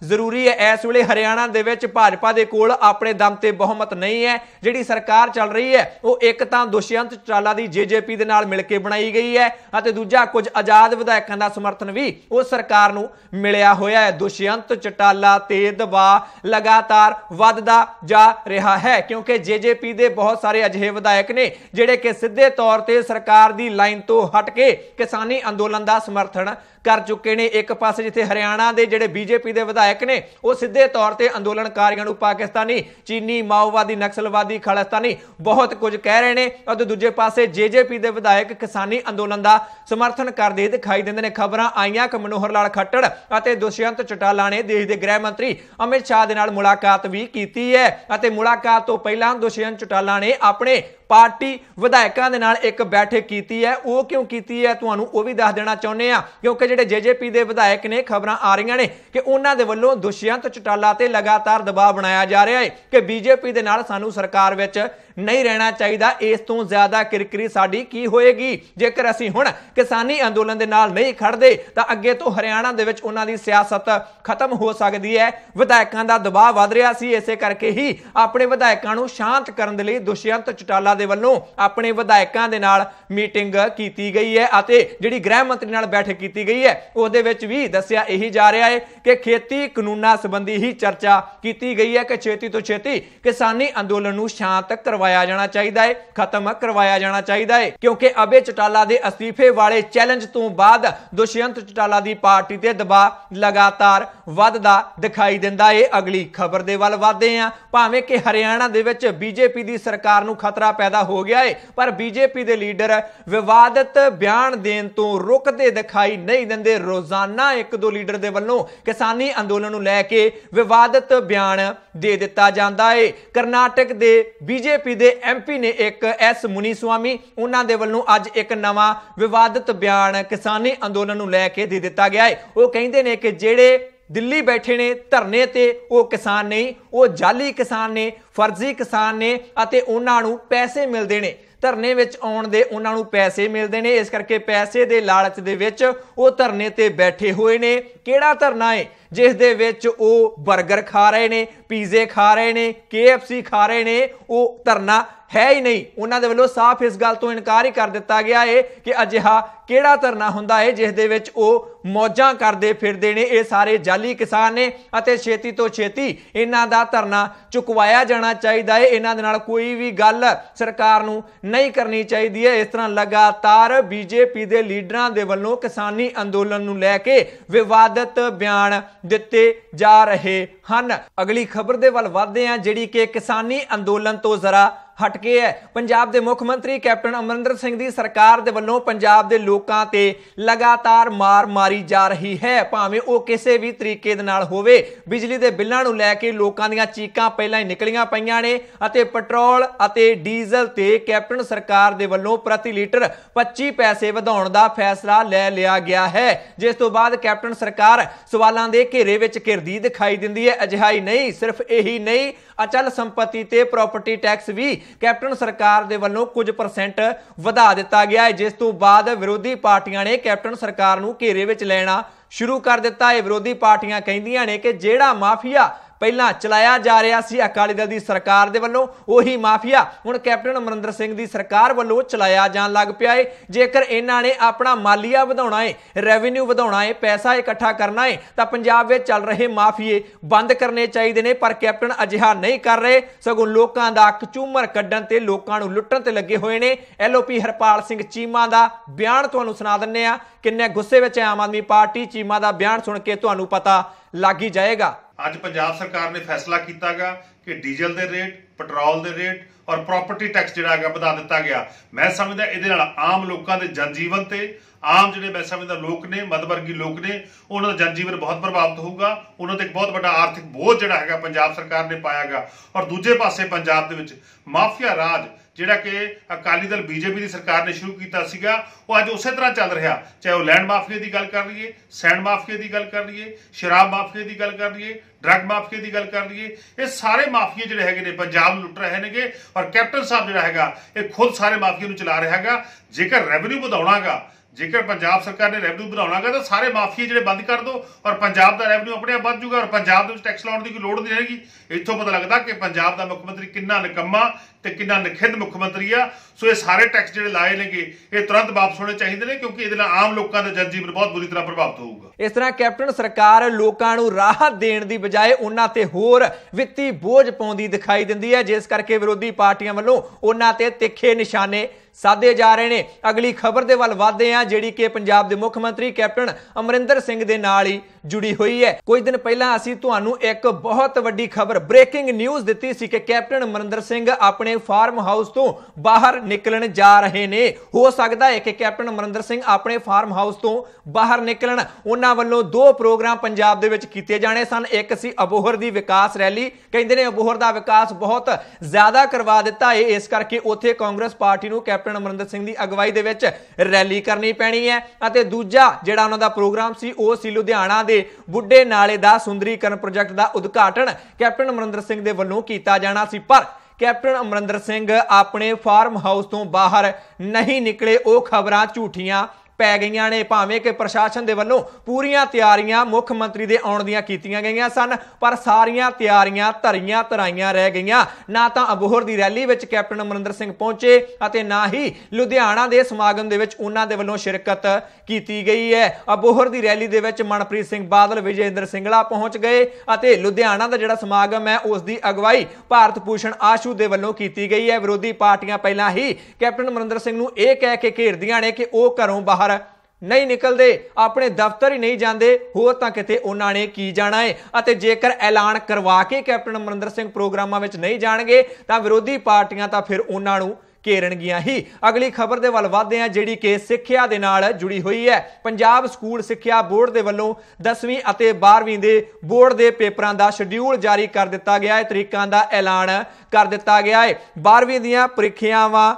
ਜ਼ਰੂਰੀ ਹੈ ਇਸ ਵੇਲੇ ਹਰਿਆਣਾ ਦੇ ਵਿੱਚ ਭਾਜਪਾ ਦੇ ਕੋਲ ਆਪਣੇ ਦਮ ਤੇ ਬਹੁਮਤ ਨਹੀਂ ਹੈ ਜਿਹੜੀ ਸਰਕਾਰ ਚੱਲ ਰਹੀ ਹੈ ਉਹ ਇੱਕ ਤਾਂ ਦੁਸ਼ਯੰਤ ਚਾਲਾ ਦੀ ਜੀਜੇਪੀ ਦੇ ਨਾਲ ਮਿਲ ਕੇ ਬਣਾਈ ਗਈ ਹੈ ਅਤੇ ਦੂਜਾ ਕੁਝ ਆਜ਼ਾਦ ਵਿਧਾਇਕਾਂ ਦਾ ਸਮਰਥਨ ਵੀ ਉਹ ਸਰਕਾਰ ਨੂੰ ਮਿਲਿਆ ਹੋਇਆ ਹੈ ਦੁਸ਼ਯੰਤ ਚਟਾਲਾ ਤੇ ਦਬਾ ਲਗਾਤਾਰ ਵੱਧਦਾ ਜਾ ਰਿਹਾ ਹੈ ਕਿਉਂਕਿ ਜੀਜੇਪੀ ਦੇ ਬਹੁਤ ਸਾਰੇ ਅਜਿਹੇ ਵਿਧਾਇਕ ਨੇ ਜਿਹੜੇ ਕਿ ਸਿੱਧੇ ਤੌਰ ਤੇ ਸਰਕਾਰ ਦੀ ਲਾਈਨ ਤੋਂ ਹਟ ਕੇ ਕਿਸਾਨੀ ਅੰਦੋਲਨ ਦਾ ਸਮਰਥਨ ਕਰ ਚੁੱਕੇ ਨੇ ਇੱਕ ਪਾਸੇ ਜਿੱਥੇ ਹਰਿਆਣਾ ਦੇ ਜਿਹੜੇ ਬੀਜੇਪੀ ਦੇ ਵਿਧਾਇਕ ਨੇ ਉਹ ਸਿੱਧੇ ਤੌਰ ਤੇ ਅੰਦੋਲਨਕਾਰੀਆਂ ਨੂੰ ਪਾਕਿਸਤਾਨੀ ਚੀਨੀ ਮਾਓਵਾਦੀ ਨਕਸਲਵਾਦੀ ਖਾਲਿਸਤਾਨੀ ਬਹੁਤ ਕੁਝ ਕਹਿ ਰਹੇ ਨੇ ਅਤੇ ਦੂਜੇ ਪਾਸੇ ਜੇਜੇਪੀ ਦੇ ਵਿਧਾਇਕ ਕਿਸਾਨੀ ਅੰਦੋਲਨ ਦਾ ਸਮਰਥਨ ਕਰਦੇ ਦਿਖਾਈ ਦਿੰਦੇ ਨੇ ਖਬਰਾਂ ਆਈਆਂ ਕਿ ਮਨੋਹਰ ਲਾਲ ਖੱਟੜ ਅਤੇ ਦੁਸ਼ਯੰਤ ਚਟਾਲਾ ਨੇ ਦੇਸ਼ ਦੇ ਗ੍ਰਹਿ ਮੰਤਰੀ ਅਮਿਤ ਸ਼ਾਹ ਦੇ ਨਾਲ ਮੁਲਾਕਾਤ ਵੀ ਕੀਤੀ ਹੈ ਅਤੇ ਮੁਲਾਕਾਤ ਤੋਂ ਪਹਿਲਾਂ ਦੁਸ਼ਯੰਤ ਚਟਾਲਾ ਨੇ ਆਪਣੇ ਪਾਰਟੀ ਵਿਧਾਇਕਾਂ ਦੇ ਨਾਲ ਇੱਕ ਬੈਠਕ ਕੀਤੀ ਹੈ ਉਹ ਕਿਉਂ ਕੀਤੀ ਹੈ ਤੁਹਾਨੂੰ ਉਹ ਵੀ ਦੱਸ ਦੇਣਾ ਚਾਹੁੰਦੇ ਆ ਕਿਉਂਕਿ ਜਿਹੜੇ ਜੇਜੇਪੀ ਦੇ ਵਿਧਾਇਕ ਨੇ ਖਬਰਾਂ ਆ ਰਹੀਆਂ ਨੇ ਕਿ ਉਹਨਾਂ ਦੇ ਵੱਲੋਂ ਦੁਸ਼ਯੰਤ ਚਟਾਲਾ ਤੇ ਲਗਾਤਾਰ ਦਬਾਅ ਬਣਾਇਆ ਜਾ ਰਿਹਾ ਹੈ ਕਿ ਬੀਜੇਪੀ ਦੇ ਨਾਲ ਸਾਨੂੰ ਸਰਕਾਰ ਵਿੱਚ ਨਹੀਂ ਰਹਿਣਾ ਚਾਹੀਦਾ ਇਸ ਤੋਂ ਜ਼ਿਆਦਾ ਕਿਰਕਰੀ ਸਾਡੀ ਕੀ ਹੋਏਗੀ ਜੇਕਰ ਅਸੀਂ ਹੁਣ ਕਿਸਾਨੀ ਅੰਦੋਲਨ ਦੇ ਨਾਲ ਨਹੀਂ ਖੜਦੇ ਤਾਂ ਅੱਗੇ ਤੋਂ ਹਰਿਆਣਾ ਦੇ ਵਿੱਚ ਉਹਨਾਂ ਦੀ ਸਿਆਸਤ ਖਤਮ ਹੋ ਸਕਦੀ ਹੈ ਵਿਧਾਇਕਾਂ ਦਾ ਦਬਾਅ ਵਧ ਰਿਹਾ ਸੀ ਇਸੇ ਕਰਕੇ ਹੀ ਆਪਣੇ ਵਿਧਾਇਕਾਂ ਨੂੰ ਸ਼ਾਂਤ ਕਰਨ ਦੇ ਲਈ ਦੁਸ਼ਯੰਤ ਚਟਾਲਾ ਦੇ ਵੱਲੋਂ ਆਪਣੇ ਵਿਧਾਇਕਾਂ ਦੇ ਨਾਲ ਮੀਟਿੰਗ ਕੀਤੀ ਗਈ ਹੈ ਅਤੇ ਜਿਹੜੀ ਗ੍ਰਹਿ ਮੰਤਰੀ ਨਾਲ ਬੈਠਕ ਕੀਤੀ ਗਈ ਹੈ ਉਹਦੇ ਵਿੱਚ ਵੀ ਦੱਸਿਆ ਇਹੀ ਜਾ ਰਿਹਾ ਹੈ ਕਿ ਖੇਤੀ ਕਾਨੂੰਨਾਂ ਸੰਬੰਧੀ ਹੀ ਚਰਚਾ ਕੀਤੀ ਗਈ ਹੈ ਕਿ ਛੇਤੀ ਤੋਂ ਛੇਤੀ ਕਿਸਾਨੀ ਅੰਦੋਲਨ ਨੂੰ ਸ਼ਾਂਤ ਕਰ ਕਰਵਾਇਆ ਜਾਣਾ ਚਾਹੀਦਾ ਹੈ ਖਤਮ ਕਰਵਾਇਆ ਜਾਣਾ ਚਾਹੀਦਾ ਹੈ ਕਿਉਂਕਿ ਅਬੇ ਚਟਾਲਾ ਦੇ ਅਸਤੀਫੇ ਵਾਲੇ ਚੈਲੰਜ ਤੋਂ ਬਾਅਦ ਦੁਸ਼ਯੰਤ ਚਟਾਲਾ ਦੀ ਪਾਰਟੀ ਤੇ ਦਬਾਅ ਲਗਾਤਾਰ ਵੱਧਦਾ ਦਿਖਾਈ ਦਿੰਦਾ ਹੈ ਅਗਲੀ ਖਬਰ ਦੇ ਵੱਲ ਵਧਦੇ ਹਾਂ ਭਾਵੇਂ ਕਿ ਹਰਿਆਣਾ ਦੇ ਵਿੱਚ ਬੀਜੇਪੀ ਦੀ ਸਰਕਾਰ ਨੂੰ ਖਤਰਾ ਪੈਦਾ ਹੋ ਗਿਆ ਹੈ ਪਰ ਬੀਜੇਪੀ ਦੇ ਲੀਡਰ ਵਿਵਾਦਤ ਬਿਆਨ ਦੇਣ ਤੋਂ ਰੁਕਦੇ ਦਿਖਾਈ ਨਹੀਂ ਦਿੰਦੇ ਰੋਜ਼ਾਨਾ ਇੱਕ ਦੋ ਲੀਡਰ ਦੇ ਵੱਲੋਂ ਕਿਸਾਨੀ ਅੰਦੋਲਨ ਨੂੰ ਲੈ ਕੇ ਵਿਵਾਦਤ ਬਿਆਨ ਦੇ ਦਿੱਤਾ ਜਾਂਦਾ ਹੈ ਕਰਨਾਟਕ ਦੇ ਬੀਜੇਪੀ ਬੀਜੇਪੀ ਦੇ ਐਮਪੀ ਨੇ ਇੱਕ ਐਸ ਮੁਨੀ ਸੁਆਮੀ ਉਹਨਾਂ ਦੇ ਵੱਲੋਂ ਅੱਜ ਇੱਕ ਨਵਾਂ ਵਿਵਾਦਤ ਬਿਆਨ ਕਿਸਾਨੀ ਅੰਦੋਲਨ ਨੂੰ ਲੈ ਕੇ ਦੇ ਦਿੱਤਾ ਗਿਆ ਹੈ ਉਹ ਕਹਿੰਦੇ ਨੇ ਕਿ ਜਿਹੜੇ ਦਿੱਲੀ ਬੈਠੇ ਨੇ ਧਰਨੇ ਤੇ ਉਹ ਕਿਸਾਨ ਨਹੀਂ ਉਹ ਜਾਲੀ ਕਿਸਾਨ ਨੇ ਫਰਜ਼ੀ ਕਿਸਾਨ ਨੇ ਅਤੇ ਉਹਨਾਂ ਨੂੰ ਪੈਸੇ ਮਿਲਦੇ ਨੇ ਧਰਨੇ ਵਿੱਚ ਆਉਣ ਦੇ ਉਹਨਾਂ ਨੂੰ ਪੈਸੇ ਮਿਲਦੇ ਨੇ ਇਸ ਕਰਕੇ ਪੈਸੇ ਦੇ ਲਾਲਚ ਦੇ ਵਿੱਚ ਉਹ ਧਰਨੇ ਤੇ ਬੈਠੇ ਹੋਏ ਨੇ ਕਿਹੜਾ ਧਰਨਾ ਹੈ ਜਿਸ ਦੇ ਵਿੱਚ ਉਹ 버ਗਰ ਖਾ ਰਹੇ ਨੇ ਪੀਜ਼ੇ ਖਾ ਰਹੇ ਨੇ KFC ਖਾ ਰਹੇ ਨੇ ਉਹ ਧਰਨਾ ਹੈ ਹੀ ਨਹੀਂ ਉਹਨਾਂ ਦੇ ਵੱਲੋਂ ਸਾਫ਼ ਇਸ ਗੱਲ ਤੋਂ ਇਨਕਾਰ ਹੀ ਕਰ ਦਿੱਤਾ ਗਿਆ ਏ ਕਿ ਅਜਿਹਾ ਕਿਹੜਾ ਧਰਨਾ ਹੁੰਦਾ ਏ ਜਿਸ ਦੇ ਵਿੱਚ ਉਹ ਮੌਜਾਂ ਕਰਦੇ ਫਿਰਦੇ ਨੇ ਇਹ ਸਾਰੇ ਜਾਲੀ ਕਿਸਾਨ ਨੇ ਅਤੇ ਛੇਤੀ ਤੋਂ ਛੇਤੀ ਇਹਨਾਂ ਦਾ ਧਰਨਾ ਚੁਕਵਾਇਆ ਜਾਣਾ ਚਾਹੀਦਾ ਏ ਇਹਨਾਂ ਦੇ ਨਾਲ ਕੋਈ ਵੀ ਗੱਲ ਸਰਕਾਰ ਨੂੰ ਨਹੀਂ ਕਰਨੀ ਚਾਹੀਦੀ ਏ ਇਸ ਤਰ੍ਹਾਂ ਲਗਾਤਾਰ ਬੀਜੇਪੀ ਦੇ ਲੀਡਰਾਂ ਦੇ ਵੱਲੋਂ ਕਿਸਾਨੀ ਅੰਦੋਲਨ ਨੂੰ ਲੈ ਕੇ ਵਿਵਾਦਤ ਬਿਆਨ ਦਿੱਤੇ ਜਾ ਰਹੇ ਹਨ ਅਗਲੀ ਖਬਰ ਦੇ ਵੱਲ ਵਧਦੇ ਹਾਂ ਜਿਹੜੀ ਕਿ ਕਿਸਾਨੀ ਅੰਦੋਲਨ ਤੋਂ ਜ਼ਰਾ ਹਟ ਕੇ ਹੈ ਪੰਜਾਬ ਦੇ ਮੁੱਖ ਮੰਤਰੀ ਕੈਪਟਨ ਅਮਰਿੰਦਰ ਸਿੰਘ ਦੀ ਸਰਕਾਰ ਦੇ ਵੱਲੋਂ ਪੰਜਾਬ ਦੇ ਲੋਕਾਂ ਤੇ ਲਗਾਤਾਰ ਮਾਰ ਮਾਰੀ ਜਾ ਰਹੀ ਹੈ ਭਾਵੇਂ ਉਹ ਕਿਸੇ ਵੀ ਤਰੀਕੇ ਦੇ ਨਾਲ ਹੋਵੇ ਬਿਜਲੀ ਦੇ ਬਿੱਲਾਂ ਨੂੰ ਲੈ ਕੇ ਲੋਕਾਂ ਦੀਆਂ ਚੀਕਾਂ ਪਹਿਲਾਂ ਹੀ ਨਿਕਲੀਆਂ ਪਈਆਂ ਨੇ ਅਤੇ ਪੈਟਰੋਲ ਅਤੇ ਡੀਜ਼ਲ ਤੇ ਕੈਪਟਨ ਸਰਕਾਰ ਦੇ ਵੱਲੋਂ ਪ੍ਰਤੀ ਲੀਟਰ 25 ਪੈਸੇ ਵਧਾਉਣ ਦਾ ਫੈਸਲਾ ਲੈ ਲਿਆ ਗਿਆ ਹੈ ਜਿਸ ਤੋਂ ਬਾਅਦ ਕੈਪਟਨ ਸਰਕਾਰ ਸਵਾਲਾਂ ਦੇ ਘੇਰੇ ਵਿੱਚ ਘਿਰਦੀ ਦਿਖਾਈ ਦਿੰਦੀ ਹੈ ਅਜਿਹਾ ਹੀ ਨਹੀਂ ਸਿਰਫ ਇਹੀ ਨਹੀਂ ਅਚਲ ਸੰਪਤੀ ਤੇ ਪ੍ਰਾਪਰਟੀ ਟੈਕਸ ਵੀ ਕੈਪਟਨ ਸਰਕਾਰ ਦੇ ਵੱਲੋਂ ਕੁਝ ਪਰਸੈਂਟ ਵਧਾ ਦਿੱਤਾ ਗਿਆ ਹੈ ਜਿਸ ਤੋਂ ਬਾਅਦ ਵਿਰੋਧੀ ਪਾਰਟੀਆਂ ਨੇ ਕੈਪਟਨ ਸਰਕਾਰ ਨੂੰ ਘੇਰੇ ਵਿੱਚ ਲੈਣਾ ਸ਼ੁਰੂ ਕਰ ਦਿੱਤਾ ਹੈ ਵਿਰੋਧੀ ਪਾਰਟੀਆਂ ਕਹਿੰਦੀਆਂ ਨੇ ਕਿ ਜਿਹੜਾ ਮਾਫੀਆ ਪਹਿਲਾਂ ਚਲਾਇਆ ਜਾ ਰਿਹਾ ਸੀ ਅਕਾਲੀ ਦਲ ਦੀ ਸਰਕਾਰ ਦੇ ਵੱਲੋਂ ਉਹੀ ਮਾਫੀਆ ਹੁਣ ਕੈਪਟਨ ਅਮਰਿੰਦਰ ਸਿੰਘ ਦੀ ਸਰਕਾਰ ਵੱਲੋਂ ਚਲਾਇਆ ਜਾਣ ਲੱਗ ਪਿਆ ਏ ਜੇਕਰ ਇਹਨਾਂ ਨੇ ਆਪਣਾ ਮਾਲੀਆ ਵਧਾਉਣਾ ਏ ਰੈਵਨਿਊ ਵਧਾਉਣਾ ਏ ਪੈਸਾ ਇਕੱਠਾ ਕਰਨਾ ਏ ਤਾਂ ਪੰਜਾਬ ਵਿੱਚ ਚੱਲ ਰਹੇ ਮਾਫੀਏ ਬੰਦ ਕਰਨੇ ਚਾਹੀਦੇ ਨੇ ਪਰ ਕੈਪਟਨ ਅਜਿਹਾ ਨਹੀਂ ਕਰ ਰਹੇ ਸਗੋਂ ਲੋਕਾਂ ਦਾ ਕਚੂਮਰ ਕੱਢਣ ਤੇ ਲੋਕਾਂ ਨੂੰ ਲੁੱਟਣ ਤੇ ਲੱਗੇ ਹੋਏ ਨੇ ਐਲਓਪੀ ਹਰਪਾਲ ਸਿੰਘ ਚੀਮਾ ਦਾ ਬਿਆਨ ਤੁਹਾਨੂੰ ਸੁਣਾ ਦਿੰਨੇ ਆ ਕਿੰਨੇ ਗੁੱਸੇ ਵਿੱਚ ਆਮ ਆਦਮੀ ਪਾਰਟੀ ਚੀਮਾ ਦਾ ਬਿਆਨ ਸੁਣ ਕੇ ਤੁਹਾਨੂੰ ਪਤਾ ਲੱਗ ਹੀ ਜਾਏਗਾ ਅੱਜ ਪੰਜਾਬ ਸਰਕਾਰ ਨੇ ਫੈਸਲਾ ਕੀਤਾਗਾ ਕਿ ਡੀਜ਼ਲ ਦੇ ਰੇਟ ਪੈਟਰੋਲ ਦੇ ਰੇਟ ਔਰ ਪ੍ਰਾਪਰਟੀ ਟੈਕਸ ਜਿਹੜਾ ਹੈਗਾ ਵਧਾ ਦਿੱਤਾ ਗਿਆ ਮੈਂ ਸਮਝਦਾ ਇਹਦੇ ਨਾਲ ਆਮ ਲੋਕਾਂ ਦੇ ਜਨਜੀਵਨ ਤੇ ਆਮ ਜਿਹੜੇ ਮੈਂ ਸਮਝਦਾ ਲੋਕ ਨੇ ਮਧਵਰਗੀ ਲੋਕ ਨੇ ਉਹਨਾਂ ਦਾ ਜਨਜੀਵਨ ਬਹੁਤ ਪ੍ਰਭਾਵਿਤ ਹੋਊਗਾ ਉਹਨਾਂ ਤੇ ਇੱਕ ਬਹੁਤ ਵੱਡਾ ਆਰਥਿਕ ਬੋਝ ਜਿਹੜਾ ਹੈਗਾ ਪੰਜਾਬ ਸਰਕਾਰ ਨੇ ਪਾਇਆਗਾ ਔਰ ਦੂਜੇ ਪਾਸੇ ਪੰਜਾਬ ਦੇ ਵਿੱਚ ਮਾਫੀਆ ਰਾਜ ਜਿਹੜਾ ਕਿ ਅਕਾਲੀ ਦਲ ਬੀਜੇਪੀ ਦੀ ਸਰਕਾਰ ਨੇ ਸ਼ੁਰੂ ਕੀਤਾ ਸੀਗਾ ਉਹ ਅੱਜ ਉਸੇ ਤਰ੍ਹਾਂ ਚੱਲ ਰਿਹਾ ਚਾਹੇ ਉਹ ਲੈਂਡ ਮਾਫੀਆ ਦੀ ਗੱਲ ਕਰ ਲਈਏ ਸੈਂਡ ਮਾਫੀਆ ਦੀ ਗੱਲ ਕਰ ਲਈਏ ਸ਼ਰਾਬ ਮਾਫੀਆ ਦੀ ਗੱਲ ਕਰ ਲਈਏ ਡਰੱਗ ਮਾਫੀਆ ਦੀ ਗੱਲ ਕਰ ਲਈਏ ਇਹ ਸਾਰੇ ਮਾਫੀਆ ਜਿਹੜੇ ਹੈਗੇ ਨੇ ਪੰਜਾਬ ਨੂੰ ਲੁੱਟ ਰਹੇ ਨੇਗੇ ਔਰ ਕੈਪਟਨ ਸਾਹਿਬ ਜਿਹੜਾ ਹੈਗਾ ਇਹ ਖੁਦ ਸਾਰੇ ਮਾਫੀਆ ਨੂੰ ਚਲਾ ਰਿਹਾ ਹੈਗਾ ਜੇਕਰ ਰੈਵਨਿਊ ਵਧਾਉਣਾਗਾ ਜੇਕਰ ਪੰਜਾਬ ਸਰਕਾਰ ਨੇ ਰੈਵਨਿਊ ਵਧਾਉਣਾਗਾ ਤਾਂ ਸਾਰੇ ਮਾਫੀਆ ਜਿਹੜੇ ਬੰਦ ਕਰ ਦੋ ਔਰ ਪੰਜਾਬ ਦਾ ਰੈਵਨਿਊ ਆਪਣੇ ਆਪ ਵੱਧ ਜਾਊਗਾ ਔਰ ਪੰਜਾਬ ਦੇ ਵਿੱਚ ਟੈਕਸ ਲਾਉਣ ਦੀ ਕੋਈ ਲੋੜ ਨਹੀਂ ਰਹੇਗੀ ਇੱਥੋਂ ਪਤਾ ਲੱਗਦਾ ਕਿ ਪੰਜਾਬ ਦਾ ਮੁੱਖ ਮੰਤਰੀ ਕਿੰਨਾ ਨਿਕੰਮਾ ਤੇ ਕਿੰਨਾ ਨਖਿੱਧ ਮੁੱਖ ਮੰਤਰੀ ਆ ਸੋ ਇਹ ਸਾਰੇ ਟੈਕਸ ਜਿਹੜੇ ਲਾਏ ਨੇਗੇ ਇਹ ਤੁਰੰਤ ਵਾਪਸ ਹੋਣੇ ਚਾਹੀਦੇ ਨੇ ਕਿਉਂਕਿ ਇਹਦੇ ਨਾਲ ਆਮ ਲੋਕਾਂ ਦਾ ਜਨਜੀਵਨ ਬਹੁਤ ਬੁਰੀ ਤਰ੍ਹਾਂ ਪ੍ਰਭਾਵਿਤ ਹੋਊਗਾ ਇਸ ਤਰ੍ਹਾਂ ਕੈਪਟਨ ਸਰਕਾਰ ਲੋਕਾਂ ਨੂੰ ਰਾਹਤ ਦੇਣ ਦੀ ਬਜਾਏ ਉਹਨਾਂ ਤੇ ਹੋਰ ਵਿੱਤੀ ਬੋਝ ਪਾਉਂਦੀ ਦਿਖਾਈ ਦਿੰਦੀ ਹੈ ਜਿਸ ਕਰਕੇ ਵਿਰੋਧੀ ਪਾਰਟੀਆਂ ਵੱਲੋਂ ਉਹਨਾਂ ਤੇ ਤਿੱਖੇ ਨਿਸ਼ਾਨੇ ਸਾਦੇ ਜਾ ਰਹੇ ਨੇ ਅਗਲੀ ਖਬਰ ਦੇ ਵੱਲ ਵਧਦੇ ਆ ਜਿਹੜੀ ਕਿ ਪੰਜਾਬ ਦੇ ਮੁੱਖ ਮੰਤਰੀ ਕੈਪਟਨ ਅਮਰਿੰਦਰ ਸਿੰਘ ਦੇ ਨਾਲ ਹੀ ਜੁੜੀ ਹੋਈ ਹੈ ਕੁਝ ਦਿਨ ਪਹਿਲਾਂ ਅਸੀਂ ਤੁਹਾਨੂੰ ਇੱਕ ਬਹੁਤ ਵੱਡੀ ਖਬਰ ਬ੍ਰੇਕਿੰਗ ਨਿਊਜ਼ ਦਿੱਤੀ ਸੀ ਕਿ ਕੈਪਟਨ ਮਨਿੰਦਰ ਸਿੰਘ ਆਪਣੇ ਫਾਰਮ ਹਾਊਸ ਤੋਂ ਬਾਹਰ ਨਿਕਲਣ ਜਾ ਰਹੇ ਨੇ ਹੋ ਸਕਦਾ ਹੈ ਕਿ ਕੈਪਟਨ ਮਨਿੰਦਰ ਸਿੰਘ ਆਪਣੇ ਫਾਰਮ ਹਾਊਸ ਤੋਂ ਬਾਹਰ ਨਿਕਲਣ ਉਹਨਾਂ ਵੱਲੋਂ ਦੋ ਪ੍ਰੋਗਰਾਮ ਪੰਜਾਬ ਦੇ ਵਿੱਚ ਕੀਤੇ ਜਾਣੇ ਸਨ ਇੱਕ ਸੀ ਅਬੋਹਰ ਦੀ ਵਿਕਾਸ ਰੈਲੀ ਕਹਿੰਦੇ ਨੇ ਅਬੋਹਰ ਦਾ ਵਿਕਾਸ ਬਹੁਤ ਜ਼ਿਆਦਾ ਕਰਵਾ ਦਿੱਤਾ ਹੈ ਇਸ ਕਰਕੇ ਉੱਥੇ ਕਾਂਗਰਸ ਪਾਰਟੀ ਨੂੰ ਕੈਪਟਨ ਅਮਰਿੰਦਰ ਸਿੰਘ ਦੀ ਅਗਵਾਈ ਦੇ ਵਿੱਚ ਰੈਲੀ ਕਰਨੀ ਪੈਣੀ ਹੈ ਅਤੇ ਦੂਜਾ ਜਿਹੜਾ ਉਹਨਾਂ ਦਾ ਪ੍ਰੋਗਰਾਮ ਸੀ ਉਹ ਸੀ ਲੁਧਿਆਣਾ ਦੇ ਬੁੱਢੇ ਨਾਲੇ ਦਾ ਸੁੰਦਰੀਕਰਨ ਪ੍ਰੋਜੈਕਟ ਦਾ ਉਦਘਾਟਨ ਕੈਪਟਨ ਅਮਰਿੰਦਰ ਸਿੰਘ ਦੇ ਵੱਲੋਂ ਕੀਤਾ ਜਾਣਾ ਸੀ ਪਰ ਕੈਪਟਨ ਅਮਰਿੰਦਰ ਸਿੰਘ ਆਪਣੇ ਫਾਰਮ ਹਾਊਸ ਤੋਂ ਬਾਹਰ ਨਹੀਂ ਨਿਕਲੇ ਉਹ ਖਬਰਾਂ ਝੂਠੀਆਂ ਪੈ ਗਈਆਂ ਨੇ ਭਾਵੇਂ ਕਿ ਪ੍ਰਸ਼ਾਸਨ ਦੇ ਵੱਲੋਂ ਪੂਰੀਆਂ ਤਿਆਰੀਆਂ ਮੁੱਖ ਮੰਤਰੀ ਦੇ ਆਉਣ ਦੀਆਂ ਕੀਤੀਆਂ ਗਈਆਂ ਸਨ ਪਰ ਸਾਰੀਆਂ ਤਿਆਰੀਆਂ ਧਰੀਆਂ ਤਰਾਈਆਂ ਰਹਿ ਗਈਆਂ ਨਾ ਤਾਂ ਅਬੋਹਰ ਦੀ ਰੈਲੀ ਵਿੱਚ ਕੈਪਟਨ ਅਮਰਿੰਦਰ ਸਿੰਘ ਪਹੁੰਚੇ ਅਤੇ ਨਾ ਹੀ ਲੁਧਿਆਣਾ ਦੇ ਸਮਾਗਮ ਦੇ ਵਿੱਚ ਉਹਨਾਂ ਦੇ ਵੱਲੋਂ ਸ਼ਿਰਕਤ ਕੀਤੀ ਗਈ ਹੈ ਅਬੋਹਰ ਦੀ ਰੈਲੀ ਦੇ ਵਿੱਚ ਮਨਪ੍ਰੀਤ ਸਿੰਘ ਬਾਦਲ ਵਿਜੇਂਦਰ ਸਿੰਘਲਾ ਪਹੁੰਚ ਗਏ ਅਤੇ ਲੁਧਿਆਣਾ ਦਾ ਜਿਹੜਾ ਸਮਾਗਮ ਹੈ ਉਸ ਦੀ ਅਗਵਾਈ ਭਾਰਤ ਪੂਸ਼ਣ ਆਸ਼ੂ ਦੇ ਵੱਲੋਂ ਕੀਤੀ ਗਈ ਹੈ ਵਿਰੋਧੀ ਪਾਰਟੀਆਂ ਪਹਿਲਾਂ ਹੀ ਕੈਪਟਨ ਅਮਰਿੰਦਰ ਸਿੰਘ ਨੂੰ ਇਹ ਕਹਿ ਕੇ ਘੇਰਦੀਆਂ ਨੇ ਕਿ ਉਹ ਘਰੋਂ ਬਾਹਰ ਬਾਹਰ ਨਹੀਂ ਨਿਕਲਦੇ ਆਪਣੇ ਦਫ਼ਤਰ ਹੀ ਨਹੀਂ ਜਾਂਦੇ ਹੋਰ ਤਾਂ ਕਿਤੇ ਉਹਨਾਂ ਨੇ ਕੀ ਜਾਣਾ ਹੈ ਅਤੇ ਜੇਕਰ ਐਲਾਨ ਕਰਵਾ ਕੇ ਕੈਪਟਨ ਅਮਰਿੰਦਰ ਸਿੰਘ ਪ੍ਰੋਗਰਾਮਾਂ ਵਿੱਚ ਨਹੀਂ ਜਾਣਗੇ ਤਾਂ ਵਿਰੋਧੀ ਪਾਰਟੀਆਂ ਤਾਂ ਫਿਰ ਉਹਨਾਂ ਨੂੰ ਘੇਰਣਗੀਆਂ ਹੀ ਅਗਲੀ ਖਬਰ ਦੇ ਵੱਲ ਵਧਦੇ ਹਾਂ ਜਿਹੜੀ ਕਿ ਸਿੱਖਿਆ ਦੇ ਨਾਲ ਜੁੜੀ ਹੋਈ ਹੈ ਪੰਜਾਬ ਸਕੂਲ ਸਿੱਖਿਆ ਬੋਰਡ ਦੇ ਵੱਲੋਂ 10ਵੀਂ ਅਤੇ 12ਵੀਂ ਦੇ ਬੋਰਡ ਦੇ ਪੇਪਰਾਂ ਦਾ ਸ਼ਡਿਊਲ ਜਾਰੀ ਕਰ ਦਿੱਤਾ ਗਿਆ ਹੈ ਤਰੀਕਾਂ ਦਾ ਐਲਾਨ ਕਰ ਦਿੱਤਾ ਗਿਆ ਹੈ 12ਵੀਂ ਦੀਆਂ ਪ੍ਰੀਖਿਆਵਾਂ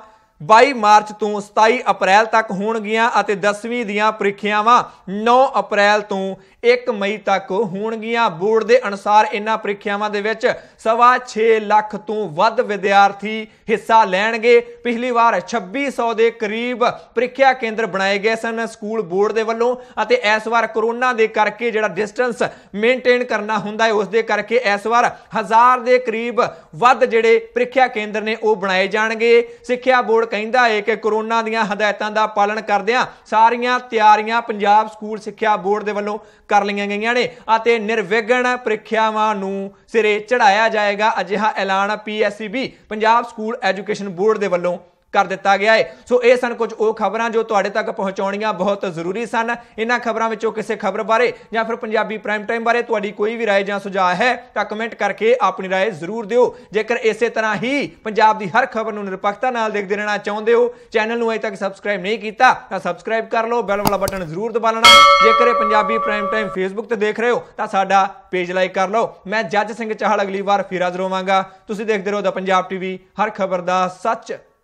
22 ਮਾਰਚ ਤੋਂ 27 ਅਪ੍ਰੈਲ ਤੱਕ ਹੋਣਗੀਆਂ ਅਤੇ 10ਵੀਂ ਦੀਆਂ ਪ੍ਰੀਖਿਆਵਾਂ 9 ਅਪ੍ਰੈਲ ਤੋਂ 1 ਮਈ ਤੱਕ ਹੋਣਗੀਆਂ ਬੋਰਡ ਦੇ ਅਨੁਸਾਰ ਇਨ੍ਹਾਂ ਪ੍ਰੀਖਿਆਵਾਂ ਦੇ ਵਿੱਚ ਸਵਾ 6 ਲੱਖ ਤੋਂ ਵੱਧ ਵਿਦਿਆਰਥੀ ਹਿੱਸਾ ਲੈਣਗੇ ਪਿਛਲੀ ਵਾਰ 2600 ਦੇ ਕਰੀਬ ਪ੍ਰੀਖਿਆ ਕੇਂਦਰ ਬਣਾਏ ਗਏ ਸਨ ਸਕੂਲ ਬੋਰਡ ਦੇ ਵੱਲੋਂ ਅਤੇ ਇਸ ਵਾਰ ਕਰੋਨਾ ਦੇ ਕਰਕੇ ਜਿਹੜਾ ਡਿਸਟੈਂਸ ਮੇਨਟੇਨ ਕਰਨਾ ਹੁੰਦਾ ਹੈ ਉਸ ਦੇ ਕਰਕੇ ਇਸ ਵਾਰ 1000 ਦੇ ਕਰੀਬ ਵੱਧ ਜਿਹੜੇ ਪ੍ਰੀਖਿਆ ਕੇਂਦਰ ਨੇ ਉਹ ਬਣਾਏ ਜਾਣਗੇ ਸਿੱਖਿਆ ਬੋਰਡ ਕਹਿੰਦਾ ਏ ਕਿ ਕਰੋਨਾ ਦੀਆਂ ਹਦਾਇਤਾਂ ਦਾ ਪਾਲਣ ਕਰਦਿਆਂ ਸਾਰੀਆਂ ਤਿਆਰੀਆਂ ਪੰਜਾਬ ਸਕੂਲ ਸਿੱਖਿਆ ਬੋਰਡ ਦੇ ਵੱਲੋਂ ਕਰ ਲਈਆਂ ਗਈਆਂ ਨੇ ਅਤੇ ਨਿਰਵਿਘਨ ਪ੍ਰੀਖਿਆਵਾਂ ਨੂੰ ਸਿਰੇ ਚੜਾਇਆ ਜਾਏਗਾ ਅਜਿਹਾ ਐਲਾਨ PSCB Punjab school education board ਦੇ ਵੱਲੋਂ ਕਰ ਦਿੱਤਾ ਗਿਆ ਹੈ ਸੋ ਇਹ ਸਨ ਕੁਝ ਉਹ ਖਬਰਾਂ ਜੋ ਤੁਹਾਡੇ ਤੱਕ ਪਹੁੰਚਾਉਣੀਆਂ ਬਹੁਤ ਜ਼ਰੂਰੀ ਸਨ ਇਹਨਾਂ ਖਬਰਾਂ ਵਿੱਚੋਂ ਕਿਸੇ ਖਬਰ ਬਾਰੇ ਜਾਂ ਫਿਰ ਪੰਜਾਬੀ ਪ੍ਰਾਈਮ ਟਾਈਮ ਬਾਰੇ ਤੁਹਾਡੀ ਕੋਈ ਵੀ رائے ਜਾਂ ਸੁਝਾਅ ਹੈ ਤਾਂ ਕਮੈਂਟ ਕਰਕੇ ਆਪਣੀ رائے ਜ਼ਰੂਰ ਦਿਓ ਜੇਕਰ ਇਸੇ ਤਰ੍ਹਾਂ ਹੀ ਪੰਜਾਬ ਦੀ ਹਰ ਖਬਰ ਨੂੰ ਨਿਰਪੱਖਤਾ ਨਾਲ ਦੇਖਦੇ ਰਹਿਣਾ ਚਾਹੁੰਦੇ ਹੋ ਚੈਨਲ ਨੂੰ ਅਜੇ ਤੱਕ ਸਬਸਕ੍ਰਾਈਬ ਨਹੀਂ ਕੀਤਾ ਤਾਂ ਸਬਸਕ੍ਰਾਈਬ ਕਰ ਲਓ ਬੈਲ ਵਾਲਾ ਬਟਨ ਜ਼ਰੂਰ ਦਬਾ ਲੈਣਾ ਜੇਕਰ ਇਹ ਪੰਜਾਬੀ ਪ੍ਰਾਈਮ ਟਾਈਮ ਫੇਸਬੁੱਕ ਤੇ ਦੇਖ ਰਹੇ ਹੋ ਤਾਂ ਸਾਡਾ ਪੇਜ ਲਾਈਕ ਕਰ ਲਓ ਮੈਂ ਜੱਜ ਸਿੰਘ ਚਾਹਲ ਅਗਲੀ ਵਾਰ ਫਿਰ ਹਾਜ਼ਰ ਹੋਵਾਂਗਾ ਤੁਸੀਂ ਦੇਖਦੇ ਰਹੋ ਦਾ ਪੰਜਾਬ ਟੀਵੀ ਹਰ ਖਬਰ ਦਾ ਸੱਚ